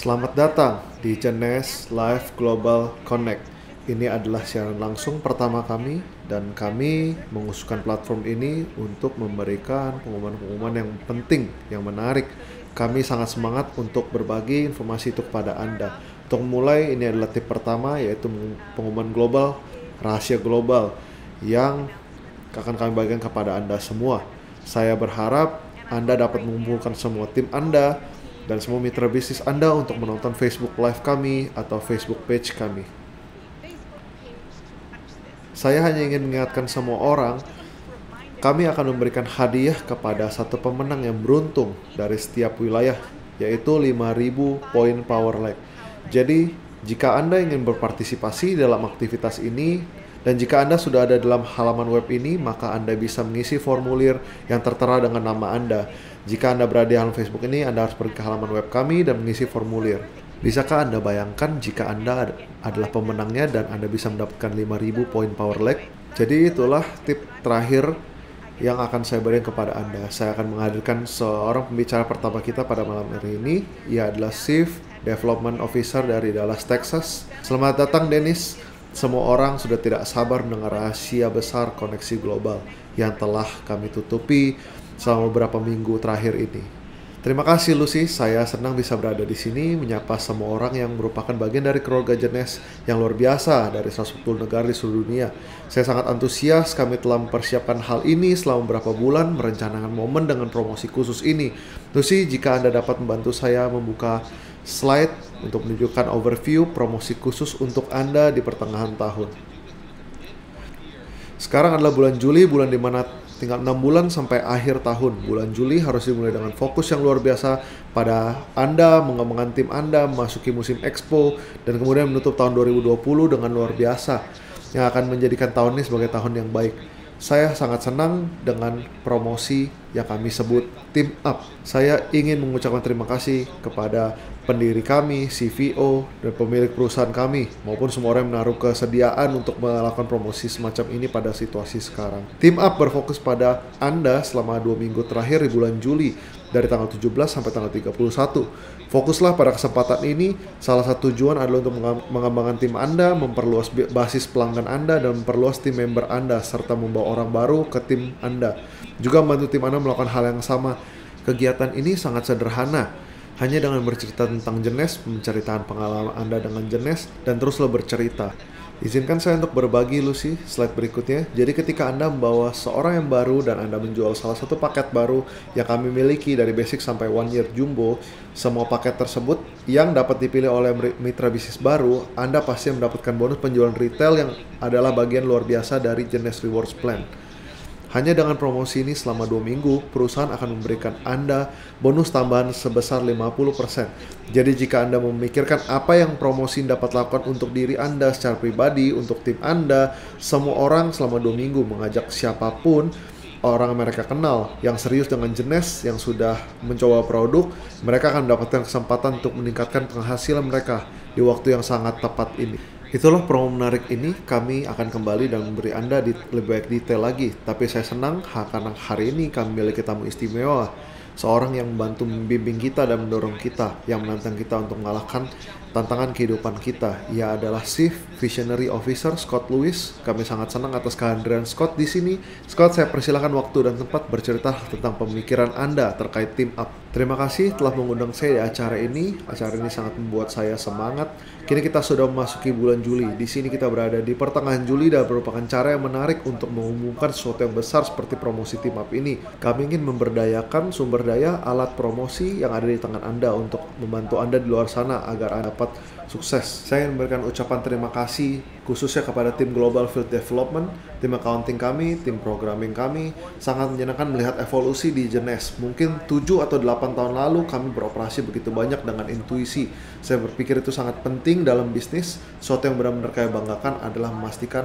Selamat datang di Jenes Live Global Connect. Ini adalah siaran langsung pertama kami dan kami mengusulkan platform ini untuk memberikan pengumuman-pengumuman yang penting, yang menarik. Kami sangat semangat untuk berbagi informasi itu kepada Anda. Untuk mulai, ini adalah tip pertama yaitu pengumuman global, rahasia global yang akan kami bagikan kepada Anda semua. Saya berharap Anda dapat mengumpulkan semua tim Anda dan semua mitra bisnis Anda untuk menonton Facebook Live kami atau Facebook page kami. Saya hanya ingin mengingatkan semua orang, kami akan memberikan hadiah kepada satu pemenang yang beruntung dari setiap wilayah, yaitu 5000 poin Power Leg. Jadi, jika Anda ingin berpartisipasi dalam aktivitas ini, dan jika Anda sudah ada dalam halaman web ini, maka Anda bisa mengisi formulir yang tertera dengan nama Anda. Jika Anda berada di halaman Facebook ini, Anda harus pergi ke halaman web kami dan mengisi formulir. Bisakah Anda bayangkan jika Anda adalah pemenangnya dan Anda bisa mendapatkan 5000 poin power leg? Jadi itulah tip terakhir yang akan saya berikan kepada Anda. Saya akan menghadirkan seorang pembicara pertama kita pada malam hari ini. Ia adalah Chief Development Officer dari Dallas, Texas. Selamat datang, Dennis. Semua orang sudah tidak sabar mendengar rahasia besar koneksi global yang telah kami tutupi selama beberapa minggu terakhir ini. Terima kasih Lucy, saya senang bisa berada di sini menyapa semua orang yang merupakan bagian dari keluarga jenis yang luar biasa dari satu negara di seluruh dunia. Saya sangat antusias kami telah mempersiapkan hal ini selama beberapa bulan merencanakan momen dengan promosi khusus ini. Lucy, jika Anda dapat membantu saya membuka slide untuk menunjukkan overview promosi khusus untuk Anda di pertengahan tahun. Sekarang adalah bulan Juli, bulan dimana tinggal 6 bulan sampai akhir tahun. Bulan Juli harus dimulai dengan fokus yang luar biasa pada Anda, mengembangkan tim Anda, memasuki musim expo, dan kemudian menutup tahun 2020 dengan luar biasa yang akan menjadikan tahun ini sebagai tahun yang baik. Saya sangat senang dengan promosi yang kami sebut Team Up. Saya ingin mengucapkan terima kasih kepada pendiri kami, CVO, dan pemilik perusahaan kami, maupun semua orang yang menaruh kesediaan untuk melakukan promosi semacam ini pada situasi sekarang. Team Up berfokus pada Anda selama dua minggu terakhir di bulan Juli, dari tanggal 17 sampai tanggal 31. Fokuslah pada kesempatan ini, salah satu tujuan adalah untuk mengembangkan tim Anda, memperluas basis pelanggan Anda, dan memperluas tim member Anda, serta membawa orang baru ke tim Anda. Juga membantu tim Anda melakukan hal yang sama. Kegiatan ini sangat sederhana, hanya dengan bercerita tentang jenis, menceritakan pengalaman Anda dengan jenis, dan teruslah bercerita. Izinkan saya untuk berbagi, ilusi slide berikutnya. Jadi ketika Anda membawa seorang yang baru dan Anda menjual salah satu paket baru yang kami miliki dari basic sampai one year jumbo, semua paket tersebut yang dapat dipilih oleh mitra bisnis baru, Anda pasti mendapatkan bonus penjualan retail yang adalah bagian luar biasa dari jenis rewards plan. Hanya dengan promosi ini selama dua minggu, perusahaan akan memberikan Anda bonus tambahan sebesar 50%. Jadi jika Anda memikirkan apa yang promosi dapat lakukan untuk diri Anda secara pribadi, untuk tim Anda, semua orang selama dua minggu mengajak siapapun orang mereka kenal yang serius dengan jenis yang sudah mencoba produk, mereka akan mendapatkan kesempatan untuk meningkatkan penghasilan mereka di waktu yang sangat tepat ini. Itulah promo menarik ini, kami akan kembali dan memberi Anda di, lebih baik detail lagi. Tapi saya senang karena hari ini kami memiliki tamu istimewa, seorang yang membantu membimbing kita dan mendorong kita, yang menantang kita untuk mengalahkan tantangan kehidupan kita. Ia adalah Chief Visionary Officer Scott Lewis. Kami sangat senang atas kehadiran Scott di sini. Scott, saya persilahkan waktu dan tempat bercerita tentang pemikiran Anda terkait team up. Terima kasih telah mengundang saya di acara ini. Acara ini sangat membuat saya semangat. Kini kita sudah memasuki bulan Juli. Di sini kita berada di pertengahan Juli dan merupakan cara yang menarik untuk mengumumkan sesuatu yang besar seperti promosi team up ini. Kami ingin memberdayakan sumber daya alat promosi yang ada di tangan Anda untuk membantu Anda di luar sana agar Anda dapat sukses. Saya ingin memberikan ucapan terima kasih khususnya kepada tim Global Field Development, tim accounting kami, tim programming kami. Sangat menyenangkan melihat evolusi di Jenes. Mungkin 7 atau 8 tahun lalu kami beroperasi begitu banyak dengan intuisi. Saya berpikir itu sangat penting dalam bisnis. Suatu yang benar-benar kami banggakan adalah memastikan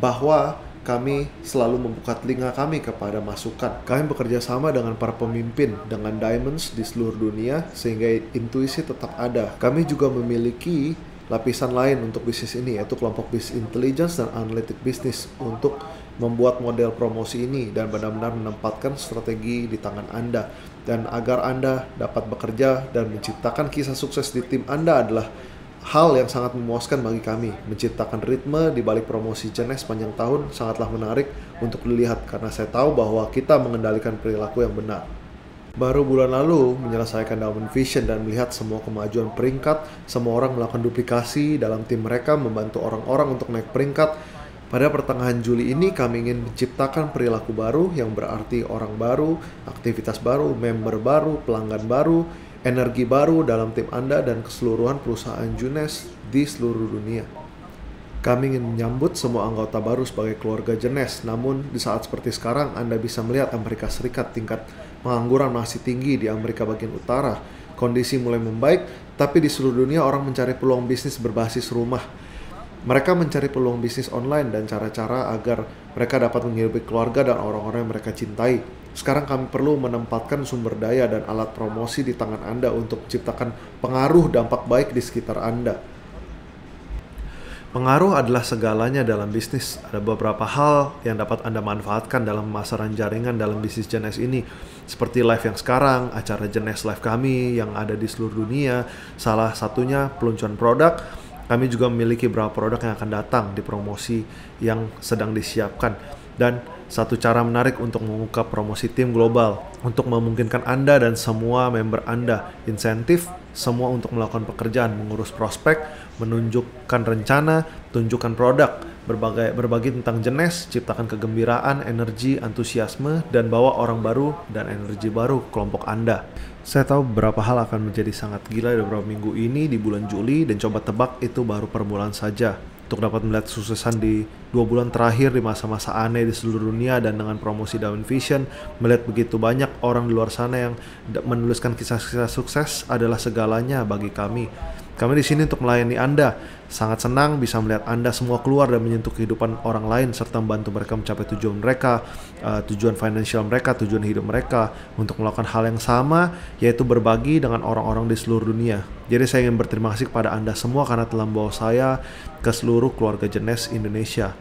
bahwa kami selalu membuka telinga kami kepada masukan. Kami bekerja sama dengan para pemimpin, dengan diamonds di seluruh dunia, sehingga intuisi tetap ada. Kami juga memiliki lapisan lain untuk bisnis ini, yaitu kelompok bisnis intelligence dan analytic business untuk membuat model promosi ini dan benar-benar menempatkan strategi di tangan Anda. Dan agar Anda dapat bekerja dan menciptakan kisah sukses di tim Anda adalah hal yang sangat memuaskan bagi kami. Menciptakan ritme di balik promosi Jenes sepanjang tahun sangatlah menarik untuk dilihat karena saya tahu bahwa kita mengendalikan perilaku yang benar. Baru bulan lalu menyelesaikan Diamond Vision dan melihat semua kemajuan peringkat, semua orang melakukan duplikasi dalam tim mereka membantu orang-orang untuk naik peringkat. Pada pertengahan Juli ini kami ingin menciptakan perilaku baru yang berarti orang baru, aktivitas baru, member baru, pelanggan baru, energi baru dalam tim Anda dan keseluruhan perusahaan Junes di seluruh dunia. Kami ingin menyambut semua anggota baru sebagai keluarga Jenes, namun di saat seperti sekarang Anda bisa melihat Amerika Serikat tingkat pengangguran masih tinggi di Amerika bagian utara. Kondisi mulai membaik, tapi di seluruh dunia orang mencari peluang bisnis berbasis rumah. Mereka mencari peluang bisnis online dan cara-cara agar mereka dapat menghidupi keluarga dan orang-orang yang mereka cintai. Sekarang kami perlu menempatkan sumber daya dan alat promosi di tangan Anda untuk menciptakan pengaruh dampak baik di sekitar Anda. Pengaruh adalah segalanya dalam bisnis. Ada beberapa hal yang dapat Anda manfaatkan dalam pemasaran jaringan dalam bisnis jenis ini. Seperti live yang sekarang, acara jenis live kami yang ada di seluruh dunia, salah satunya peluncuran produk, kami juga memiliki beberapa produk yang akan datang di promosi yang sedang disiapkan dan satu cara menarik untuk mengungkap promosi tim global untuk memungkinkan Anda dan semua member Anda insentif semua untuk melakukan pekerjaan, mengurus prospek, menunjukkan rencana, tunjukkan produk, berbagai berbagi tentang jenis, ciptakan kegembiraan, energi, antusiasme dan bawa orang baru dan energi baru kelompok Anda. Saya tahu beberapa hal akan menjadi sangat gila di beberapa minggu ini di bulan Juli dan coba tebak itu baru permulaan saja untuk dapat melihat suksesan di dua bulan terakhir di masa-masa aneh di seluruh dunia dan dengan promosi Darwin Vision melihat begitu banyak orang di luar sana yang menuliskan kisah-kisah sukses adalah segalanya bagi kami kami di sini untuk melayani Anda. Sangat senang bisa melihat Anda semua keluar dan menyentuh kehidupan orang lain serta membantu mereka mencapai tujuan mereka, uh, tujuan finansial mereka, tujuan hidup mereka untuk melakukan hal yang sama yaitu berbagi dengan orang-orang di seluruh dunia. Jadi saya ingin berterima kasih kepada Anda semua karena telah membawa saya ke seluruh keluarga jenis Indonesia.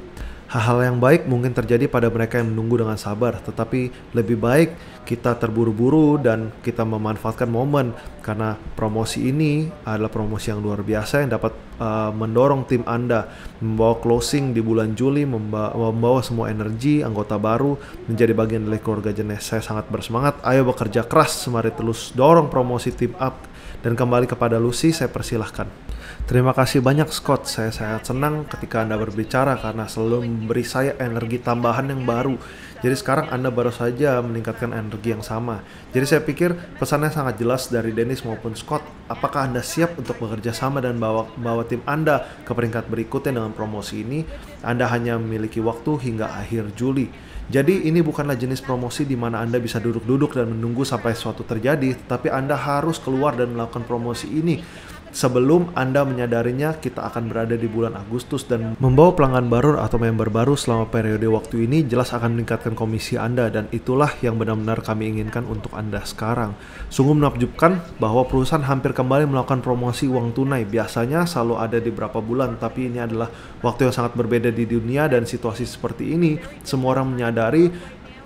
Hal-hal yang baik mungkin terjadi pada mereka yang menunggu dengan sabar, tetapi lebih baik kita terburu-buru dan kita memanfaatkan momen karena promosi ini adalah promosi yang luar biasa yang dapat uh, mendorong tim Anda membawa closing di bulan Juli, membawa, membawa semua energi anggota baru menjadi bagian dari keluarga jenis. Saya sangat bersemangat. Ayo bekerja keras, semari terus dorong promosi tim up dan kembali kepada Lucy saya persilahkan. Terima kasih banyak Scott, saya sangat senang ketika Anda berbicara karena selalu memberi saya energi tambahan yang baru. Jadi sekarang Anda baru saja meningkatkan energi yang sama. Jadi saya pikir pesannya sangat jelas dari Dennis maupun Scott. Apakah Anda siap untuk bekerja sama dan bawa, bawa tim Anda ke peringkat berikutnya dengan promosi ini? Anda hanya memiliki waktu hingga akhir Juli. Jadi ini bukanlah jenis promosi di mana Anda bisa duduk-duduk dan menunggu sampai sesuatu terjadi, tetapi Anda harus keluar dan melakukan promosi ini Sebelum Anda menyadarinya, kita akan berada di bulan Agustus dan membawa pelanggan baru atau member baru selama periode waktu ini jelas akan meningkatkan komisi Anda dan itulah yang benar-benar kami inginkan untuk Anda sekarang. Sungguh menakjubkan bahwa perusahaan hampir kembali melakukan promosi uang tunai. Biasanya selalu ada di beberapa bulan, tapi ini adalah waktu yang sangat berbeda di dunia dan situasi seperti ini. Semua orang menyadari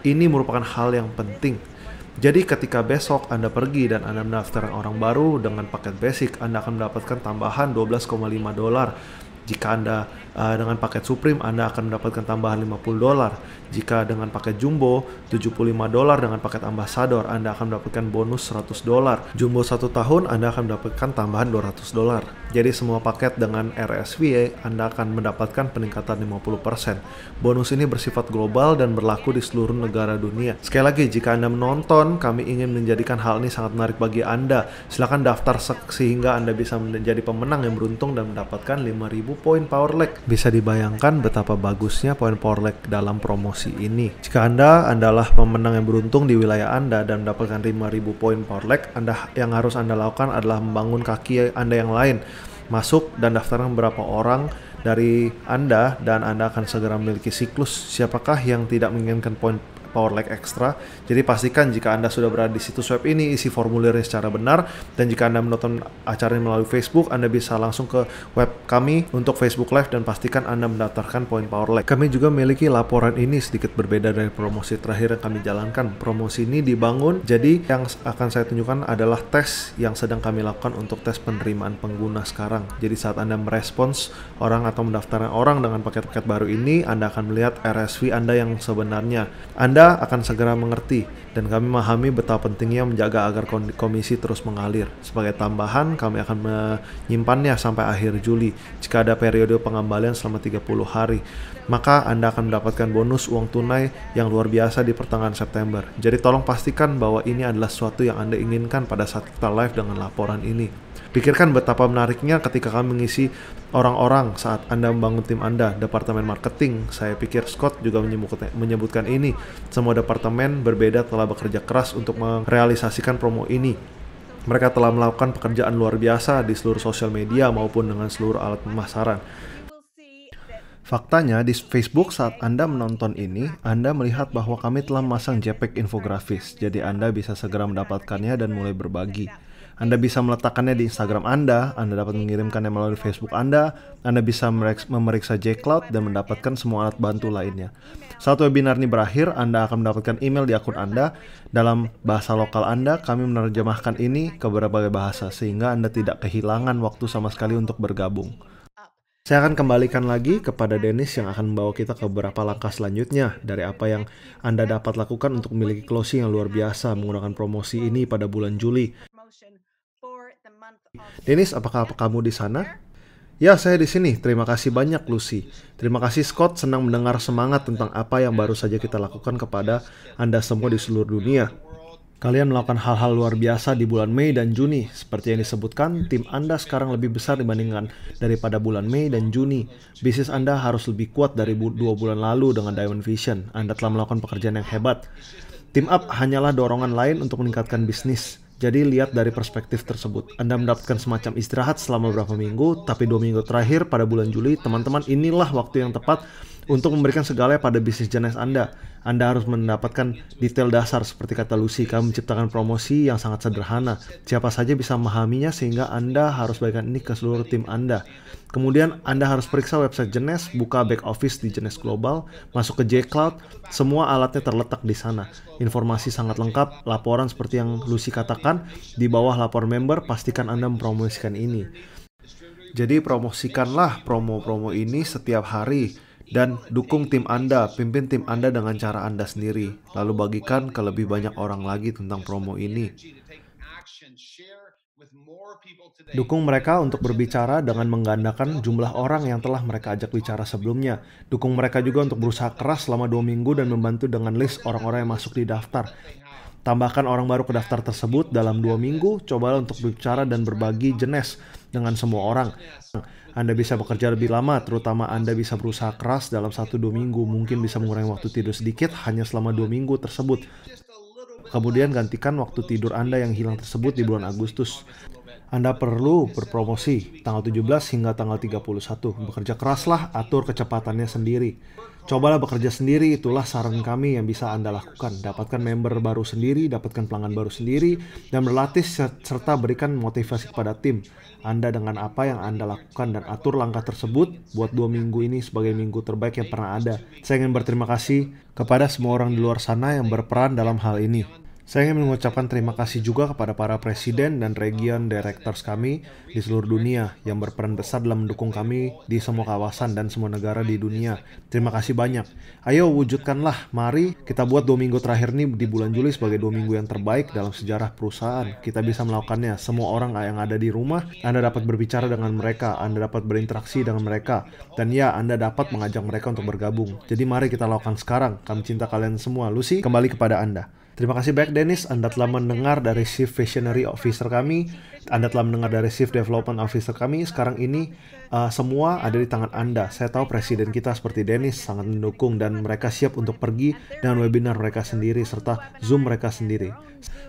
ini merupakan hal yang penting jadi ketika besok Anda pergi dan Anda mendaftar orang baru dengan paket basic, Anda akan mendapatkan tambahan 12,5 dolar jika Anda uh, dengan paket Supreme Anda akan mendapatkan tambahan 50 dolar. Jika dengan paket Jumbo 75 dolar dengan paket Ambassador Anda akan mendapatkan bonus 100 dolar. Jumbo satu tahun Anda akan mendapatkan tambahan 200 dolar. Jadi semua paket dengan RSVA Anda akan mendapatkan peningkatan 50%. Bonus ini bersifat global dan berlaku di seluruh negara dunia. Sekali lagi jika Anda menonton, kami ingin menjadikan hal ini sangat menarik bagi Anda. Silahkan daftar sehingga Anda bisa menjadi pemenang yang beruntung dan mendapatkan 5000 poin power leg. Bisa dibayangkan betapa bagusnya poin leg dalam promosi ini. Jika Anda adalah pemenang yang beruntung di wilayah Anda dan mendapatkan 5000 poin leg, Anda yang harus Anda lakukan adalah membangun kaki Anda yang lain, masuk dan daftarkan beberapa orang dari Anda dan Anda akan segera memiliki siklus siapakah yang tidak menginginkan poin power lag extra. Jadi pastikan jika Anda sudah berada di situs web ini, isi formulirnya secara benar. Dan jika Anda menonton acara ini melalui Facebook, Anda bisa langsung ke web kami untuk Facebook Live dan pastikan Anda mendaftarkan poin power lag. Kami juga memiliki laporan ini sedikit berbeda dari promosi terakhir yang kami jalankan. Promosi ini dibangun, jadi yang akan saya tunjukkan adalah tes yang sedang kami lakukan untuk tes penerimaan pengguna sekarang. Jadi saat Anda merespons orang atau mendaftarkan orang dengan paket-paket baru ini, Anda akan melihat RSV Anda yang sebenarnya. Anda akan segera mengerti dan kami memahami betapa pentingnya menjaga agar komisi terus mengalir. Sebagai tambahan, kami akan menyimpannya sampai akhir Juli jika ada periode pengembalian selama 30 hari. Maka Anda akan mendapatkan bonus uang tunai yang luar biasa di pertengahan September. Jadi tolong pastikan bahwa ini adalah sesuatu yang Anda inginkan pada saat kita live dengan laporan ini. Pikirkan betapa menariknya ketika kami mengisi orang-orang saat Anda membangun tim Anda, Departemen Marketing. Saya pikir Scott juga menyebutkan ini. Semua departemen berbeda telah bekerja keras untuk merealisasikan promo ini. Mereka telah melakukan pekerjaan luar biasa di seluruh sosial media maupun dengan seluruh alat pemasaran. Faktanya, di Facebook saat Anda menonton ini, Anda melihat bahwa kami telah memasang JPEG infografis, jadi Anda bisa segera mendapatkannya dan mulai berbagi. Anda bisa meletakkannya di Instagram Anda, Anda dapat mengirimkannya melalui Facebook Anda, Anda bisa memeriksa jcloud dan mendapatkan semua alat bantu lainnya. Saat webinar ini berakhir, Anda akan mendapatkan email di akun Anda. Dalam bahasa lokal Anda, kami menerjemahkan ini ke beberapa bahasa sehingga Anda tidak kehilangan waktu sama sekali untuk bergabung. Saya akan kembalikan lagi kepada Dennis yang akan membawa kita ke beberapa langkah selanjutnya dari apa yang Anda dapat lakukan untuk memiliki closing yang luar biasa menggunakan promosi ini pada bulan Juli. Dennis, apakah kamu di sana? Ya, saya di sini. Terima kasih banyak, Lucy. Terima kasih, Scott. Senang mendengar semangat tentang apa yang baru saja kita lakukan kepada Anda semua di seluruh dunia. Kalian melakukan hal-hal luar biasa di bulan Mei dan Juni. Seperti yang disebutkan, tim Anda sekarang lebih besar dibandingkan daripada bulan Mei dan Juni. Bisnis Anda harus lebih kuat dari bu dua bulan lalu dengan Diamond Vision. Anda telah melakukan pekerjaan yang hebat. Tim Up hanyalah dorongan lain untuk meningkatkan bisnis. Jadi lihat dari perspektif tersebut. Anda mendapatkan semacam istirahat selama beberapa minggu, tapi dua minggu terakhir pada bulan Juli, teman-teman inilah waktu yang tepat untuk memberikan segala pada bisnis jenis Anda. Anda harus mendapatkan detail dasar seperti kata Lucy, kamu menciptakan promosi yang sangat sederhana. Siapa saja bisa memahaminya sehingga Anda harus bagikan ini ke seluruh tim Anda. Kemudian Anda harus periksa website jenis, buka back office di jenis Global, masuk ke JCloud, semua alatnya terletak di sana. Informasi sangat lengkap, laporan seperti yang Lucy katakan, di bawah laporan member pastikan Anda mempromosikan ini. Jadi promosikanlah promo-promo ini setiap hari dan dukung tim Anda, pimpin tim Anda dengan cara Anda sendiri, lalu bagikan ke lebih banyak orang lagi tentang promo ini. Dukung mereka untuk berbicara dengan menggandakan jumlah orang yang telah mereka ajak bicara sebelumnya. Dukung mereka juga untuk berusaha keras selama dua minggu dan membantu dengan list orang-orang yang masuk di daftar. Tambahkan orang baru ke daftar tersebut dalam dua minggu, cobalah untuk berbicara dan berbagi jenis dengan semua orang. Anda bisa bekerja lebih lama, terutama Anda bisa berusaha keras dalam satu dua minggu, mungkin bisa mengurangi waktu tidur sedikit hanya selama dua minggu tersebut. Kemudian gantikan waktu tidur Anda yang hilang tersebut di bulan Agustus. Anda perlu berpromosi tanggal 17 hingga tanggal 31. Bekerja keraslah, atur kecepatannya sendiri. Cobalah bekerja sendiri, itulah saran kami yang bisa Anda lakukan. Dapatkan member baru sendiri, dapatkan pelanggan baru sendiri, dan berlatih serta berikan motivasi kepada tim Anda dengan apa yang Anda lakukan dan atur langkah tersebut buat dua minggu ini sebagai minggu terbaik yang pernah ada. Saya ingin berterima kasih kepada semua orang di luar sana yang berperan dalam hal ini. Saya ingin mengucapkan terima kasih juga kepada para presiden dan region directors kami di seluruh dunia yang berperan besar dalam mendukung kami di semua kawasan dan semua negara di dunia. Terima kasih banyak. Ayo wujudkanlah, mari kita buat dua minggu terakhir ini di bulan Juli sebagai dua minggu yang terbaik dalam sejarah perusahaan. Kita bisa melakukannya. Semua orang yang ada di rumah, Anda dapat berbicara dengan mereka, Anda dapat berinteraksi dengan mereka, dan ya, Anda dapat mengajak mereka untuk bergabung. Jadi mari kita lakukan sekarang. Kami cinta kalian semua. Lucy, kembali kepada Anda. Terima kasih banyak Dennis, Anda telah mendengar dari Chief Visionary Officer kami, Anda telah mendengar dari Chief Development Officer kami. Sekarang ini uh, semua ada di tangan Anda. Saya tahu presiden kita seperti Dennis sangat mendukung dan mereka siap untuk pergi dengan webinar mereka sendiri serta Zoom mereka sendiri.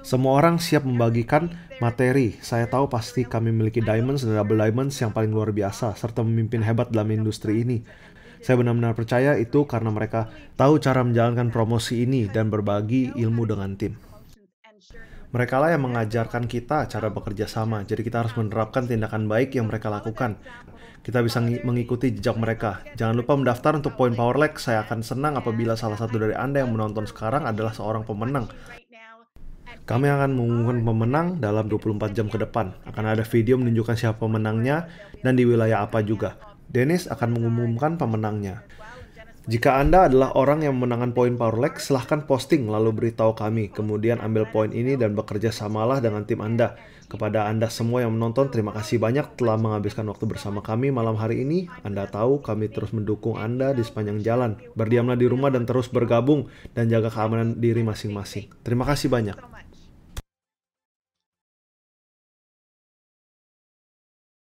Semua orang siap membagikan materi. Saya tahu pasti kami memiliki diamonds dan double diamonds yang paling luar biasa serta memimpin hebat dalam industri ini. Saya benar-benar percaya itu karena mereka tahu cara menjalankan promosi ini dan berbagi ilmu dengan tim. Mereka lah yang mengajarkan kita cara bekerja sama, jadi kita harus menerapkan tindakan baik yang mereka lakukan. Kita bisa mengikuti jejak mereka. Jangan lupa mendaftar untuk Point Power Lake. Saya akan senang apabila salah satu dari Anda yang menonton sekarang adalah seorang pemenang. Kami akan mengumumkan pemenang dalam 24 jam ke depan. Akan ada video menunjukkan siapa pemenangnya dan di wilayah apa juga. Dennis akan mengumumkan pemenangnya. Jika Anda adalah orang yang memenangkan poin Powerleg, silahkan posting lalu beritahu kami. Kemudian ambil poin ini dan bekerja samalah dengan tim Anda. Kepada Anda semua yang menonton, terima kasih banyak telah menghabiskan waktu bersama kami malam hari ini. Anda tahu kami terus mendukung Anda di sepanjang jalan. Berdiamlah di rumah dan terus bergabung dan jaga keamanan diri masing-masing. Terima kasih banyak.